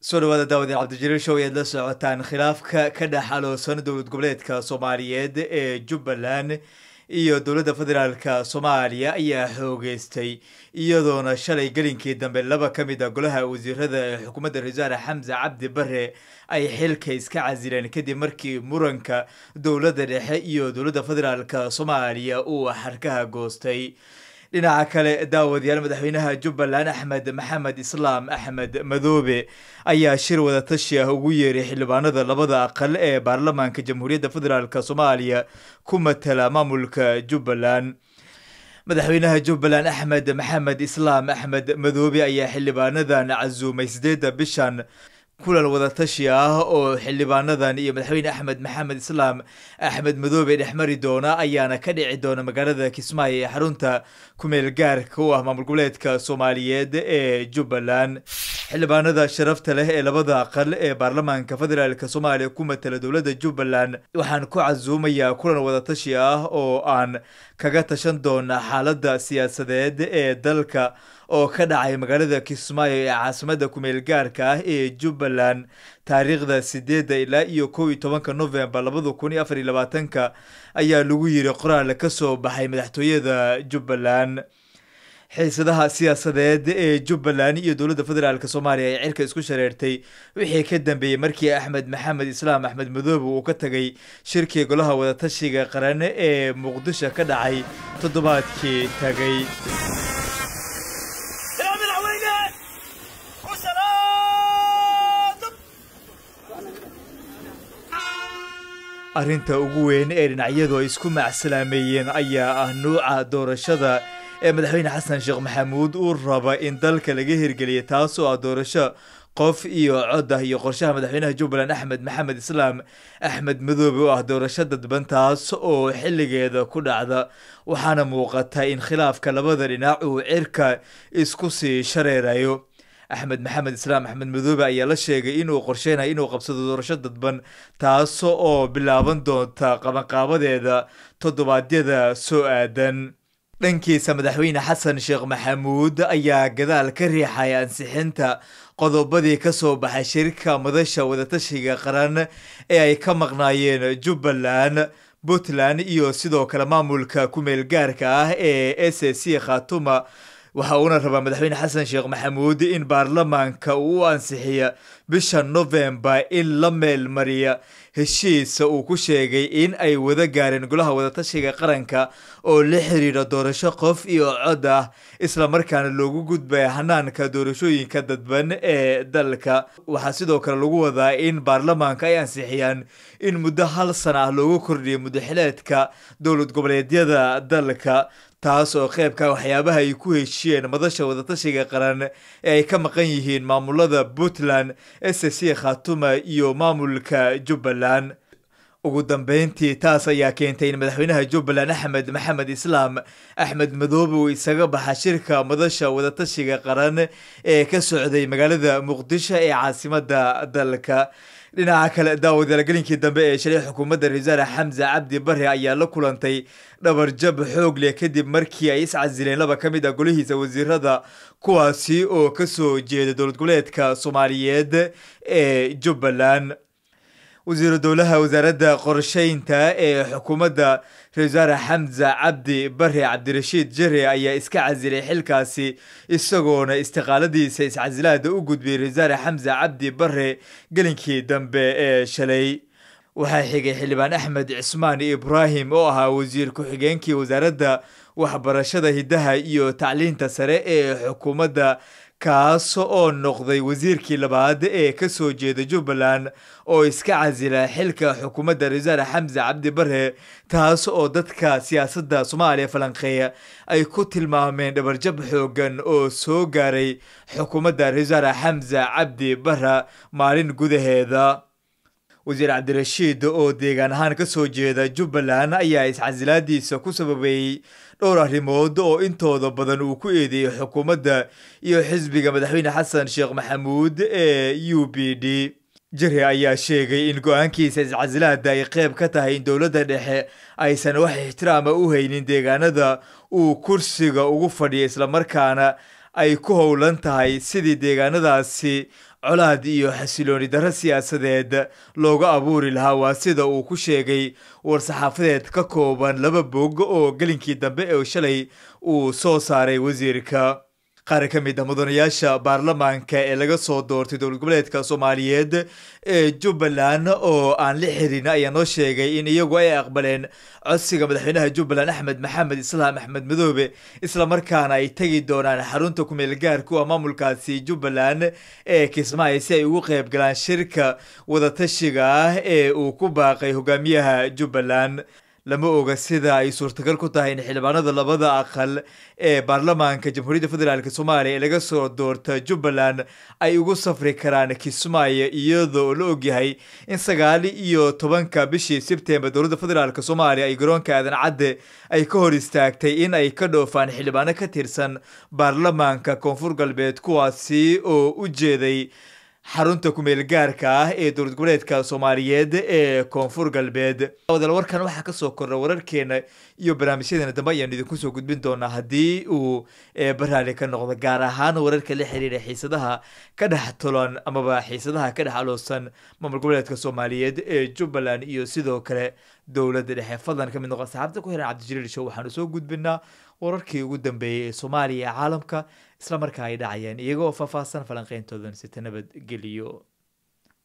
soo dhawaada daawadiin cabdijaliil show ayaad la socotaan khilaafka ka dhex dowlad goboleedka soomaaliyeed ee jubbaland iyo dowladda federaalk soomaaliya ayaa xoogeystay iyadoona shalay gelinkii dambe laba ka mid a ah golaha wasiirada ee xukuumadda ra-iisul wasaare xamse cabdi bare ay xilka iska casileen kadib markii muranka dowladda dhexe iyo dowladda federaalk soomaaliya uu xarkaha goostay dhinaca kale daawadayaal madaxweynaha jubbaland axmed maxamed islaam axmed madoobe ayaa shir wadatashi ah ugu yeeray xildhibaanada labada aqal ee baarlamaanka jamhuuriyadda federaalk soomaaliya ku matala maamulka jubbaland madaxweynaha jubbaland axmed maxamed islaam axmed madoobe ayaa xildhibaanadan casuumay siddeedda bishan kulan wadatashi ah oo xildhibaanadan iyo madaxweyne axmed maxamed islaam axmed madoobe dhexmari doona ayaana ka dhici doona magaalada kismaayo ee xarunta ku gaarka u ah maamul goboleedka soomaaliyeed ee jubbaland xildhibaanada sharafta leh ee labada aqal ee baarlamaanka federaalk soomaaliya ku matala dowladda jubbaland waxaan ku casuumayaa kulan wadatashi ah oo aan kaga tashan doona xaaladda siyaasadeed ee dalka oo ka dhacay magaalada kismaayo ee caasimada kumeelgaarka ah ee jubbaland taariikhda sideedda ilaa iyo kow iyo tobanka novembar labada kun iyo afar iyo labaatanka ayaa lagu yiri qoraal kasoo baxay madaxtooyada jubbaland xiisadaha siyaasadeed ee jubbaland iyo dowladda federaalk soomaaliya ay cirka isku shareertay wixii ka dambeeyey markii axmed maxamed islaam axmed madoobe uu ka tegay shirkii golaha wadatashiga qaran ee muqdisho ka dhacay toddobaadkii tagay arrinta ugu weyn ee dhinacyadu ay isku macsalaameeyeen ayaa ah nuuca doorashada ee madaxweyne xasan sheekh maxamuud uu raba in dalka laga hirgeliya taasoo ah doorasho qof iyo cod ah iyo qorshaha madaxweynaha jubbaland axmed maxamed islaam axmed madoobe oo ah doorasho dadban taas oo xilligeeda ku dhacda waxaana muuqata in khilaafka labada dhinac uu cirka isku sii shareerayo axmed maxamed islaam axmed madoobe ayaa la sheegay inuu qorsheynayo inuu qabsado doorasho dadban taas oo bilaaban doonta qabanqaabadeeda toddobaadyada soo aadan dhankiisa madaxweyne xasan sheekh maxamuud ayaa gadaal ka riixaya ansixinta qodobadii kasoo baxay shirka madasha wadatashiga qaran ee ay ka maqnaayeen jubbaland puntland iyo sidoo kale maamulka kumeelgaarka ah ee s c khatuma waxa uuna rabaa madaxweyne xasan sheekh maxamuud in baarlamaanka uu ansixiya bisha novembar in la meelmariya heshiisa uu ku sheegay in ay wada gaareen golaha wadatashiga qaranka oo la xiriira doorasho qof iyo cod ah islamarkaana loogu gudbay hanaanka doorashooyinka dadban ee dalka waxaa sidoo kale lagu wadaa in baarlamaanka ay ansixiyaan in muddo hal sana ah loogu kordhiyo mudaxileedka dowlad goboleedyada dalka taas oo qeybka ah waxyaabaha ay ku heshiyeen madasha wadatashiga qaran ee ay ka maqan yihiin maamulada puntland s sc khatuma iyo maamulka jubbaland jiraan ugu dambeyntii taas ayaa keentay in madaxweynaha jubbaland axmed maxamed islaam axmed madoobe uu isaga baxa shirka madasha wadatashiga qaran ee ka socday magaalada muqdisho ee caasimada dalka dhinaca kale daawadaelgelinkii dambe ee shalay xukuumadda ra-iisul xamse cabdi bare ayaa la kulantay dhabarjab xoog leh kadib markii ay iscasileen laba ka mid ah golihiisa wasiirada kuwaasi oo kasoo jeeda dowlad goboleedka soomaaliyeed ee jubbaland wasiir dowlaha wasaaradda qorsheynta ee xukuumadda ra-isul wasaare xamza cabdi bare cabdirashiid jere ayaa iska casilay xilkaasi isagoona istiqaaladiisa iscasilaada u gudbiyey ra-isulwasaare xamza cabdi bare gelinkii dambe ee shalay waxaa xigay xildhibaan axmed cismaan ibraahim oo ahaa wasiir ku-xigeenkii wasaaradda waxbarashada hidaha iyo tacliinta sare ee xukuumadda kaas oo noqday wasiirkii labaad ee ka soo jeeda jubbaland oo iska casila xilka xukuumadda rasaar xamse cabdi bare taas oo dadka siyaasadda soomaaliya falanqeeya ay ku tilmaameen dhabarjab xooggan oo soo gaaray xukuumadda rasaar xamse cabdi bara maalin gudaheeda wasiir cabdirashiid oo deegaan ahaan ka soo jeeda jubbaland ayaa iscasilaadiisa ku sababay dhowr arrimood oo intooda badan uu ku eedeeyey xukuumadda iyo xisbiga madaxweyne xasan sheekh maxamuud ee u b d jari ayaa sheegay in go-aankiisa iscasilaada ay qeyb ka tahay in dowladda dhexe aysan wax ixtiraama u haynin deegaanada uu kursiga ugu fadhiya islamarkaana ay ku howlan tahay sidii deegaanadaasi colaad iyo xasilooni darro siyaasadeed looga abuuri lahaa waa sida uu ku sheegay war-saxaafadeed ka kooban laba boog oo gelinkii dambe ee shalay uu soo saaray wasiirka qaar ka mid a ah mudanayaasha baarlamaanka ee laga soo doortay dowlad goboleedka soomaaliyeed ee jubbaland oo aan la xirin ayaa noo sheegay in iyagu ay aqbaleen codsiga madaxweynaha jubbaland axmed maxamed islaam axmed madoobe islamarkaana ay tegi doonaan xarunta kumeelgaarka u maamulkaasi jubbaland ee kismaayo si ay ugu qayb galaan shirka wadatashiga ah ee uu ku baaqay hogaamiyaha jubbaland lama oga sida ay suurtagal ku tahay in xildhibaanada labada aqal ee baarlamaanka jamhuuriyadda federaalk soomaaliya ee laga soo doorta jubbaland ay ugu safri karaan kismaayo iyadoo la ogyahay in sagaal iyo tobanka bishii sebtembar dowladda federaalk soomaaliya ay garoonka aadan cadde ay ka hor istaagtay in ay ka dhoofaan xildhibaano ka tirsan baarlamaanka koonfur galbeed kuwaasi oo u jeeday xarunta kumeelgaarka ah ee dowlad goboleedka soomaaliyeed ee koonfur galbeed wadalwarkan waxaa kasoo kora wararkeena iyo barnaamijyadeena dambe ayaanu idinku soo gudbin doonaa haddii uu eh, baraali ka noqdo gaar ahaan wararka la xiriira xiisadaha ka dhex tulan amaba xiisadaha ka dhex aloosan maamul goboleedka soomaaliyeed ee jubbaland iyo sidoo kale dowladda dhexe fadlan ka mid noqon saxaabta ku xiran cabdijaliil show waxaanu soo gudbinaa wararkii ugu dambeeyey ee soomaaliya ee caalamka isla markaa ay dhacayeen iyagoo faahfaahsan falanqeyntoodan sita nabadgeliyo